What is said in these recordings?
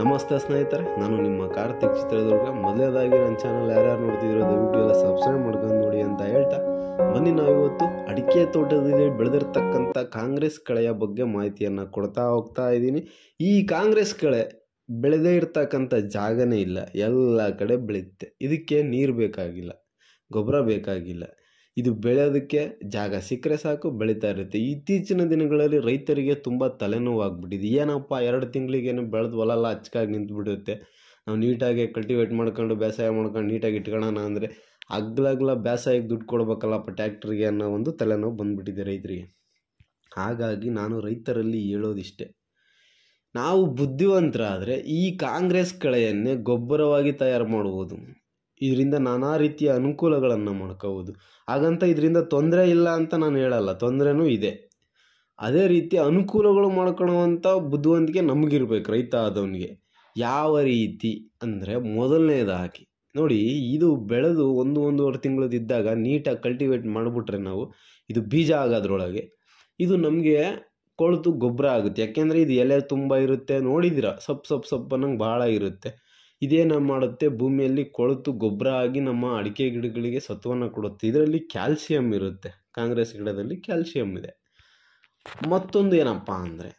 ನಮಸ್ತೆ ಸ್ನೇಹಿತರೆ ನಾನು ನಿಮ್ಮ ಕಾರ್ತಿಕ್ ಚಿತ್ರದುರ್ಗ ಮೊದಲೇದಾಗಿ ನನ್ನ ಚಾನಲ್ ಯಾರ್ಯಾರು ನೋಡ್ತಿದ್ರು ದಯವಿಟ್ಟು ಎಲ್ಲ ಸಬ್ಸ್ಕ್ರೈಬ್ ಮಾಡ್ಕೊಂಡು ನೋಡಿ ಅಂತ ಹೇಳ್ತಾ ಬನ್ನಿ ಇವತ್ತು ಅಡಿಕೆ ತೋಟದಲ್ಲಿ ಬೆಳೆದಿರ್ತಕ್ಕಂಥ ಕಾಂಗ್ರೆಸ್ ಕಳೆಯ ಬಗ್ಗೆ ಮಾಹಿತಿಯನ್ನು ಕೊಡ್ತಾ ಹೋಗ್ತಾ ಇದ್ದೀನಿ ಈ ಕಾಂಗ್ರೆಸ್ ಕಳೆ ಬೆಳೆದೇ ಇರ್ತಕ್ಕಂಥ ಜಾಗನೇ ಇಲ್ಲ ಎಲ್ಲ ಕಡೆ ಬೆಳೆಯುತ್ತೆ ಇದಕ್ಕೆ ನೀರು ಬೇಕಾಗಿಲ್ಲ ಗೊಬ್ಬರ ಬೇಕಾಗಿಲ್ಲ ಇದು ಬೆಳೆಯೋದಕ್ಕೆ ಜಾಗ ಸಿಕ್ಕರೆ ಸಾಕು ಬೆಳೀತಾ ಇರುತ್ತೆ ಇತ್ತೀಚಿನ ದಿನಗಳಲ್ಲಿ ರೈತರಿಗೆ ತುಂಬ ತಲೆನೋವಾಗ್ಬಿಟ್ಟಿದೆ ಏನಪ್ಪ ಎರಡು ತಿಂಗಳಿಗೇನು ಬೆಳೆದು ಹೊಲ ಎಲ್ಲ ನಿಂತುಬಿಡುತ್ತೆ ನಾವು ನೀಟಾಗಿ ಕಲ್ಟಿವೇಟ್ ಮಾಡ್ಕೊಂಡು ಬೇಸಾಯ ಮಾಡ್ಕೊಂಡು ನೀಟಾಗಿ ಇಟ್ಕೊಳ್ಳೋಣ ಅಂದರೆ ಅಗ್ಲಗ್ಲ ಬೇಸಾಯಕ್ಕೆ ದುಡ್ಡು ಕೊಡ್ಬೇಕಲ್ಲಪ್ಪ ಟ್ಯಾಕ್ಟ್ರಿಗೆ ಅನ್ನೋ ಒಂದು ತಲೆನೋವು ಬಂದುಬಿಟ್ಟಿದೆ ರೈತರಿಗೆ ಹಾಗಾಗಿ ನಾನು ರೈತರಲ್ಲಿ ಹೇಳೋದಿಷ್ಟೆ ನಾವು ಬುದ್ಧಿವಂತರಾದರೆ ಈ ಕಾಂಗ್ರೆಸ್ ಕಳೆಯನ್ನೇ ಗೊಬ್ಬರವಾಗಿ ತಯಾರು ಮಾಡ್ಬೋದು ಇದರಿಂದ ನಾನಾ ರೀತಿಯ ಅನುಕೂಲಗಳನ್ನು ಮಾಡ್ಕೋಬೋದು ಹಾಗಂತ ಇದರಿಂದ ತೊಂದರೆ ಇಲ್ಲ ಅಂತ ನಾನು ಹೇಳಲ್ಲ ತೊಂದರೆನೂ ಇದೆ ಅದೇ ರೀತಿ ಅನುಕೂಲಗಳು ಮಾಡ್ಕೊಳ್ಳುವಂಥ ಬುದ್ಧಿವಂತಿಕೆ ನಮಗಿರ್ಬೇಕು ರೈತ ಆದವನಿಗೆ ಯಾವ ರೀತಿ ಅಂದರೆ ಮೊದಲನೇದಾಗಿ ನೋಡಿ ಇದು ಬೆಳೆದು ಒಂದು ಒಂದೂವರೆ ತಿಂಗಳದಿದ್ದಾಗ ನೀಟಾಗಿ ಕಲ್ಟಿವೇಟ್ ಮಾಡಿಬಿಟ್ರೆ ನಾವು ಇದು ಬೀಜ ಆಗೋದ್ರೊಳಗೆ ಇದು ನಮಗೆ ಕೊಳೆತು ಗೊಬ್ಬರ ಆಗುತ್ತೆ ಯಾಕೆಂದರೆ ಇದು ಎಲೆ ತುಂಬ ಇರುತ್ತೆ ನೋಡಿದಿರ ಸೊಪ್ಪು ಸೊಪ್ಪು ಸೊಪ್ಪು ಅನ್ನಂಗೆ ಭಾಳ ಇರುತ್ತೆ ಇದೇನು ಮಾಡುತ್ತೆ ಭೂಮಿಯಲ್ಲಿ ಕೊಳತು ಗೊಬ್ಬರ ಆಗಿ ನಮ್ಮ ಅಡಿಕೆ ಗಿಡಗಳಿಗೆ ಸತ್ವವನ್ನು ಕೊಡುತ್ತೆ ಇದರಲ್ಲಿ ಕ್ಯಾಲ್ಸಿಯಂ ಇರುತ್ತೆ ಕಾಂಗ್ರೆಸ್ ಗಿಡದಲ್ಲಿ ಕ್ಯಾಲ್ಸಿಯಂ ಇದೆ ಮತ್ತೊಂದು ಏನಪ್ಪ ಅಂದರೆ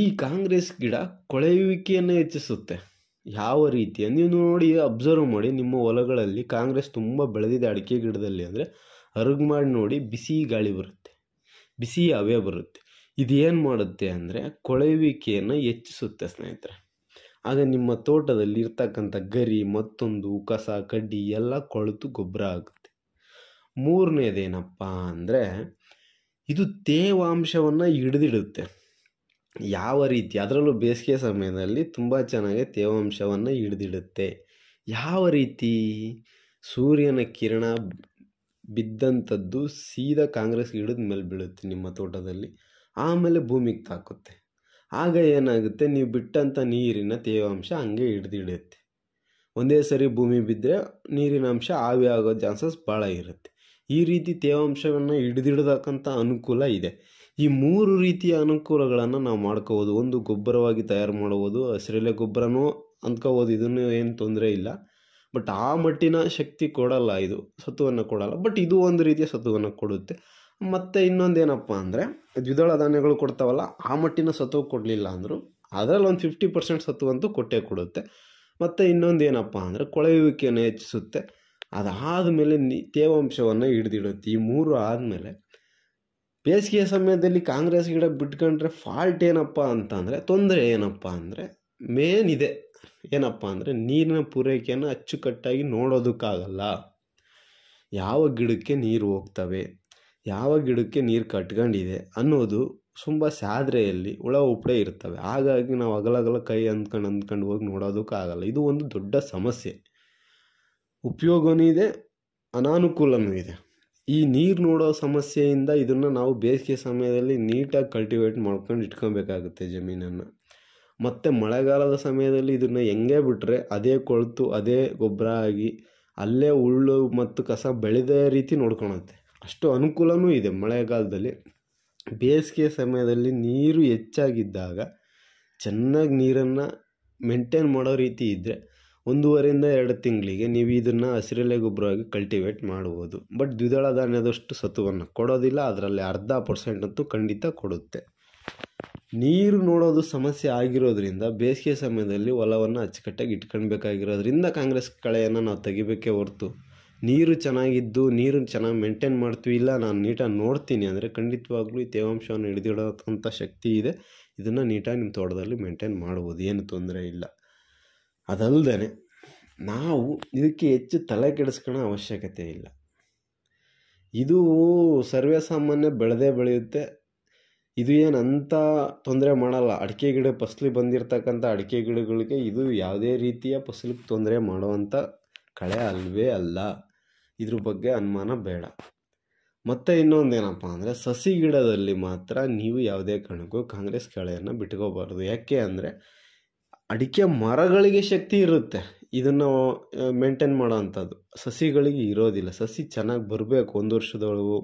ಈ ಕಾಂಗ್ರೆಸ್ ಗಿಡ ಕೊಳೆಯುವಿಕೆಯನ್ನು ಹೆಚ್ಚಿಸುತ್ತೆ ಯಾವ ರೀತಿಯ ನೀವು ನೋಡಿ ಅಬ್ಸರ್ವ್ ಮಾಡಿ ನಿಮ್ಮ ಹೊಲಗಳಲ್ಲಿ ಕಾಂಗ್ರೆಸ್ ತುಂಬ ಬೆಳೆದಿದೆ ಅಡಿಕೆ ಗಿಡದಲ್ಲಿ ಅಂದರೆ ಅರುಗ್ ಮಾಡಿ ನೋಡಿ ಬಿಸಿ ಗಾಳಿ ಬರುತ್ತೆ ಬಿಸಿ ಅವೇ ಬರುತ್ತೆ ಇದೇನು ಮಾಡುತ್ತೆ ಅಂದರೆ ಕೊಳೆಯುವಿಕೆಯನ್ನು ಹೆಚ್ಚಿಸುತ್ತೆ ಸ್ನೇಹಿತರೆ ಆಗ ನಿಮ್ಮ ತೋಟದಲ್ಲಿ ಇರ್ತಕ್ಕಂಥ ಗರಿ ಮತ್ತೊಂದು ಕಸ ಕಡ್ಡಿ ಎಲ್ಲ ಕೊಳೆತು ಗೊಬ್ಬರ ಆಗುತ್ತೆ ಮೂರನೇದೇನಪ್ಪ ಅಂದರೆ ಇದು ತೇವಾಂಶವನ್ನು ಹಿಡಿದಿಡುತ್ತೆ ಯಾವ ರೀತಿ ಅದರಲ್ಲೂ ಬೇಸಿಗೆ ಸಮಯದಲ್ಲಿ ತುಂಬ ಚೆನ್ನಾಗಿ ತೇವಾಂಶವನ್ನು ಹಿಡಿದಿಡುತ್ತೆ ಯಾವ ರೀತಿ ಸೂರ್ಯನ ಕಿರಣ ಬಿದ್ದಂಥದ್ದು ಸೀದಾ ಕಾಂಗ್ರೆಸ್ ಹಿಡಿದ ಮೇಲೆ ಬೀಳುತ್ತೆ ನಿಮ್ಮ ತೋಟದಲ್ಲಿ ಆಮೇಲೆ ಭೂಮಿಗೆ ತಾಕುತ್ತೆ ಆಗ ಏನಾಗುತ್ತೆ ನೀವು ಬಿಟ್ಟಂಥ ನೀರಿನ ತೇವಾಂಶ ಹಂಗೆ ಹಿಡ್ದಿಡುತ್ತೆ ಒಂದೇ ಸರಿ ಭೂಮಿ ಬಿದ್ದರೆ ನೀರಿನ ಅಂಶ ಆವಿ ಆಗೋ ಚಾನ್ಸಸ್ ಭಾಳ ಇರುತ್ತೆ ಈ ರೀತಿ ತೇವಾಂಶವನ್ನು ಹಿಡಿದಿಡ್ದಕ್ಕಂಥ ಅನುಕೂಲ ಇದೆ ಈ ಮೂರು ರೀತಿಯ ಅನುಕೂಲಗಳನ್ನು ನಾವು ಮಾಡ್ಕೋಬೋದು ಒಂದು ಗೊಬ್ಬರವಾಗಿ ತಯಾರು ಮಾಡ್ಬೋದು ಹಸಿರೆಲೆ ಗೊಬ್ಬರನೂ ಅಂದ್ಕೋಬೋದು ಇದನ್ನು ಏನು ತೊಂದರೆ ಇಲ್ಲ ಬಟ್ ಆ ಮಟ್ಟಿನ ಶಕ್ತಿ ಕೊಡಲ್ಲ ಇದು ಸತ್ವವನ್ನು ಕೊಡಲ್ಲ ಬಟ್ ಇದು ಒಂದು ರೀತಿಯ ಸತ್ವವನ್ನು ಕೊಡುತ್ತೆ ಮತ್ತು ಇನ್ನೊಂದೇನಪ್ಪ ಅಂದರೆ ದ್ವಿದಳ ಧಾನ್ಯಗಳು ಕೊಡ್ತಾವಲ್ಲ ಆ ಮಟ್ಟಿನ ಸತ್ವ ಕೊಡಲಿಲ್ಲ ಅಂದರು ಅದರಲ್ಲಿ ಒಂದು ಫಿಫ್ಟಿ ಪರ್ಸೆಂಟ್ ಸತ್ವ ಕೊಟ್ಟೆ ಕೊಡುತ್ತೆ ಮತ್ತು ಇನ್ನೊಂದು ಏನಪ್ಪ ಅಂದರೆ ಕೊಳೆಯುವಿಕೆಯನ್ನು ಹೆಚ್ಚಿಸುತ್ತೆ ಅದಾದಮೇಲೆ ನಿ ತೇವಾಂಶವನ್ನು ಹಿಡಿದಿಡುತ್ತೆ ಈ ಮೂರು ಆದಮೇಲೆ ಬೇಸಿಗೆ ಸಮಯದಲ್ಲಿ ಕಾಂಗ್ರೆಸ್ ಗಿಡ ಬಿಟ್ಕೊಂಡ್ರೆ ಫಾಲ್ಟ್ ಏನಪ್ಪ ಅಂತಂದರೆ ತೊಂದರೆ ಏನಪ್ಪ ಅಂದರೆ ಮೇನ್ ಇದೆ ಏನಪ್ಪ ಅಂದರೆ ನೀರಿನ ಪೂರೈಕೆಯನ್ನು ಅಚ್ಚುಕಟ್ಟಾಗಿ ನೋಡೋದಕ್ಕಾಗಲ್ಲ ಯಾವ ಗಿಡಕ್ಕೆ ನೀರು ಹೋಗ್ತವೆ ಯಾವ ಗಿಡಕ್ಕೆ ನೀರು ಕಟ್ಕೊಂಡಿದೆ ಅನ್ನೋದು ತುಂಬ ಸಾದ್ರೆಯಲ್ಲಿ ಹುಳ ಉಪ್ಪಳೆ ಇರ್ತವೆ ಹಾಗಾಗಿ ನಾವು ಅಗಲಗಲ ಕೈ ಅಂದ್ಕೊಂಡು ಅಂದ್ಕೊಂಡು ಹೋಗಿ ನೋಡೋದಕ್ಕಾಗಲ್ಲ ಇದು ಒಂದು ದೊಡ್ಡ ಸಮಸ್ಯೆ ಉಪಯೋಗವೂ ಇದೆ ಅನಾನುಕೂಲವೂ ಇದೆ ಈ ನೀರು ನೋಡೋ ಸಮಸ್ಯೆಯಿಂದ ಇದನ್ನು ನಾವು ಬೇಸಿಗೆ ಸಮಯದಲ್ಲಿ ನೀಟಾಗಿ ಕಲ್ಟಿವೇಟ್ ಮಾಡ್ಕೊಂಡು ಇಟ್ಕೊಬೇಕಾಗುತ್ತೆ ಜಮೀನನ್ನು ಮತ್ತು ಮಳೆಗಾಲದ ಸಮಯದಲ್ಲಿ ಇದನ್ನು ಹೆಂಗೆ ಬಿಟ್ಟರೆ ಅದೇ ಕೊಳ್ತು ಅದೇ ಗೊಬ್ಬರ ಆಗಿ ಅಲ್ಲೇ ಉಳ್ಳು ಮತ್ತು ಕಸ ಬೆಳೆದ ರೀತಿ ನೋಡ್ಕೊಳತ್ತೆ ಅಷ್ಟು ಅನುಕೂಲವೂ ಇದೆ ಮಳೆಗಾಲದಲ್ಲಿ ಬೇಸಿಗೆ ಸಮಯದಲ್ಲಿ ನೀರು ಹೆಚ್ಚಾಗಿದ್ದಾಗ ಚೆನ್ನಾಗಿ ನೀರನ್ನು ಮೇಂಟೈನ್ ಮಾಡೋ ರೀತಿ ಇದ್ದರೆ ಒಂದೂವರೆಯಿಂದ ಎರಡು ತಿಂಗಳಿಗೆ ನೀವು ಇದನ್ನು ಹಸಿರೆಲೆ ಗೊಬ್ಬರವಾಗಿ ಕಲ್ಟಿವೇಟ್ ಮಾಡ್ಬೋದು ಬಟ್ ದ್ವಿದಳ ಧಾನ್ಯದಷ್ಟು ಸತ್ವವನ್ನು ಕೊಡೋದಿಲ್ಲ ಅದರಲ್ಲಿ ಅರ್ಧ ಪರ್ಸೆಂಟ್ ಅಂತೂ ಖಂಡಿತ ಕೊಡುತ್ತೆ ನೀರು ನೋಡೋದು ಸಮಸ್ಯೆ ಆಗಿರೋದ್ರಿಂದ ಬೇಸಿಗೆ ಸಮಯದಲ್ಲಿ ಹೊಲವನ್ನು ಅಚ್ಚುಕಟ್ಟಾಗಿ ಇಟ್ಕೊಳ್ಬೇಕಾಗಿರೋದ್ರಿಂದ ಕಾಂಗ್ರೆಸ್ ಕಳೆಯನ್ನು ನಾವು ತೆಗಿಬೇಕೇ ಹೊರತು ನೀರು ಚೆನ್ನಾಗಿದ್ದು ನೀರು ಚೆನ್ನಾಗಿ ಮೇಂಟೈನ್ ಮಾಡ್ತೀವಿ ಇಲ್ಲ ನಾನು ನೀಟಾಗಿ ನೋಡ್ತೀನಿ ಅಂದರೆ ಖಂಡಿತವಾಗ್ಲೂ ಈ ತೇವಾಂಶವನ್ನು ಹಿಡಿದಿಡೋಂಥ ಶಕ್ತಿ ಇದೆ ಇದನ್ನು ನೀಟಾಗಿ ನಿಮ್ಮ ತೋಟದಲ್ಲಿ ಮೇಂಟೈನ್ ಮಾಡ್ಬೋದು ಏನು ತೊಂದರೆ ಇಲ್ಲ ಅದಲ್ಲದೆ ನಾವು ಇದಕ್ಕೆ ಹೆಚ್ಚು ತಲೆ ಕೆಡಿಸ್ಕೊಳ್ಳೋ ಅವಶ್ಯಕತೆ ಇಲ್ಲ ಇದು ಸರ್ವೇ ಸಾಮಾನ್ಯ ಬೆಳೆದೇ ಬೆಳೆಯುತ್ತೆ ಇದು ಏನು ಅಂಥ ತೊಂದರೆ ಮಾಡಲ್ಲ ಅಡಿಕೆ ಗಿಡ ಫಸ್ಲಿ ಬಂದಿರತಕ್ಕಂಥ ಅಡಿಕೆ ಗಿಡಗಳಿಗೆ ಇದು ಯಾವುದೇ ರೀತಿಯ ಫಸಲಿಗೆ ತೊಂದರೆ ಮಾಡುವಂಥ ಕಳೆ ಅಲ್ವೇ ಅಲ್ಲ ಇದ್ರ ಬಗ್ಗೆ ಅನುಮಾನ ಬೇಡ ಮತ್ತು ಇನ್ನೊಂದೇನಪ್ಪ ಅಂದರೆ ಸಸಿ ಗಿಡದಲ್ಲಿ ಮಾತ್ರ ನೀವು ಯಾವುದೇ ಕಾರಣಕ್ಕೂ ಕಾಂಗ್ರೆಸ್ ಕಳೆಯನ್ನು ಬಿಟ್ಕೋಬಾರ್ದು ಯಾಕೆ ಅಂದರೆ ಅಡಿಕೆ ಮರಗಳಿಗೆ ಶಕ್ತಿ ಇರುತ್ತೆ ಇದನ್ನು ಮೇಂಟೈನ್ ಮಾಡೋ ಅಂಥದ್ದು ಸಸಿಗಳಿಗೆ ಇರೋದಿಲ್ಲ ಸಸಿ ಚೆನ್ನಾಗಿ ಬರಬೇಕು ಒಂದು ವರ್ಷದೊಳಗೂ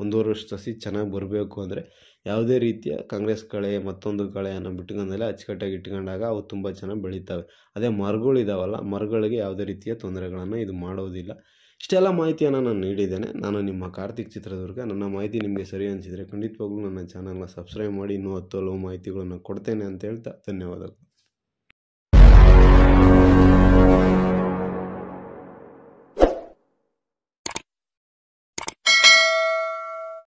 ವರ್ಷ ಸಸಿ ಚೆನ್ನಾಗಿ ಬರಬೇಕು ಅಂದರೆ ಯಾವುದೇ ರೀತಿಯ ಕಾಂಗ್ರೆಸ್ ಕಳೆ ಮತ್ತೊಂದು ಕಳೆಯನ್ನು ಬಿಟ್ಕೊಂಡೆಲ್ಲ ಅಚ್ಚುಕಟ್ಟಾಗಿ ಇಟ್ಕೊಂಡಾಗ ಅವು ತುಂಬ ಚೆನ್ನಾಗಿ ಬೆಳೀತಾವೆ ಅದೇ ಮರಗಳಿದಾವಲ್ಲ ಮರಗಳಿಗೆ ಯಾವುದೇ ರೀತಿಯ ತೊಂದರೆಗಳನ್ನು ಇದು ಮಾಡೋದಿಲ್ಲ ಇಷ್ಟೆಲ್ಲ ಮಾಹಿತಿಯನ್ನು ನಾನು ನೀಡಿದ್ದೇನೆ ನಾನು ನಿಮ್ಮ ಕಾರ್ತಿಕ್ ಚಿತ್ರದುರ್ಗ ನನ್ನ ಮಾಹಿತಿ ನಿಮಗೆ ಸರಿ ಅನಿಸಿದರೆ ಖಂಡಿತವಾಗ್ಲೂ ನನ್ನ ಚಾನಲ್ನ ಸಬ್ಸ್ಕ್ರೈಬ್ ಮಾಡಿ ಇನ್ನೂ ಹತ್ತು ಹಲವು ಮಾಹಿತಿಗಳನ್ನು ಕೊಡ್ತೇನೆ ಅಂತ ಹೇಳ್ತಾ ಧನ್ಯವಾದಗಳು